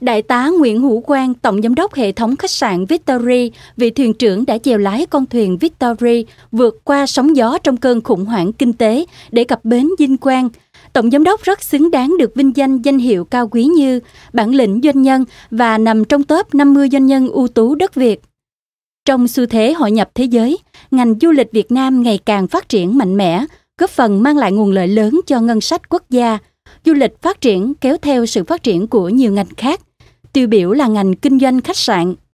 Đại tá Nguyễn Hữu Quang, Tổng Giám đốc Hệ thống Khách sạn Victory, vị thuyền trưởng đã chèo lái con thuyền Victory vượt qua sóng gió trong cơn khủng hoảng kinh tế để cập bến Vinh Quang. Tổng Giám đốc rất xứng đáng được vinh danh danh hiệu cao quý như bản lĩnh doanh nhân và nằm trong top 50 doanh nhân ưu tú đất Việt. Trong xu thế hội nhập thế giới, ngành du lịch Việt Nam ngày càng phát triển mạnh mẽ, góp phần mang lại nguồn lợi lớn cho ngân sách quốc gia – du lịch phát triển kéo theo sự phát triển của nhiều ngành khác. Tiêu biểu là ngành kinh doanh khách sạn,